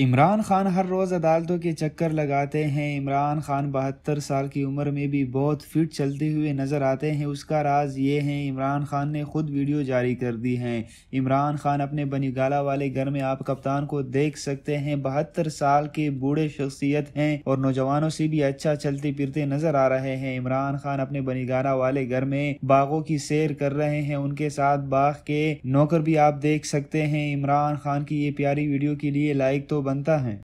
इमरान खान हर रोज़ अदालतों के चक्कर लगाते हैं इमरान खान बहत्तर साल की उम्र में भी बहुत फिट चलते हुए नज़र आते हैं उसका राज ये है इमरान खान ने खुद वीडियो जारी कर दी है इमरान खान अपने बनीगाला वाले घर में आप कप्तान को देख सकते हैं बहत्तर साल के बूढ़े शख्सियत हैं और नौजवानों से भी अच्छा चलते फिरते नज़र आ रहे हैं इमरान खान अपने बनीगाला वाले घर में बाघों की सैर कर रहे हैं उनके साथ बाघ के नौकर भी आप देख सकते हैं इमरान खान की ये प्यारी वीडियो के लिए लाइक तो बनता है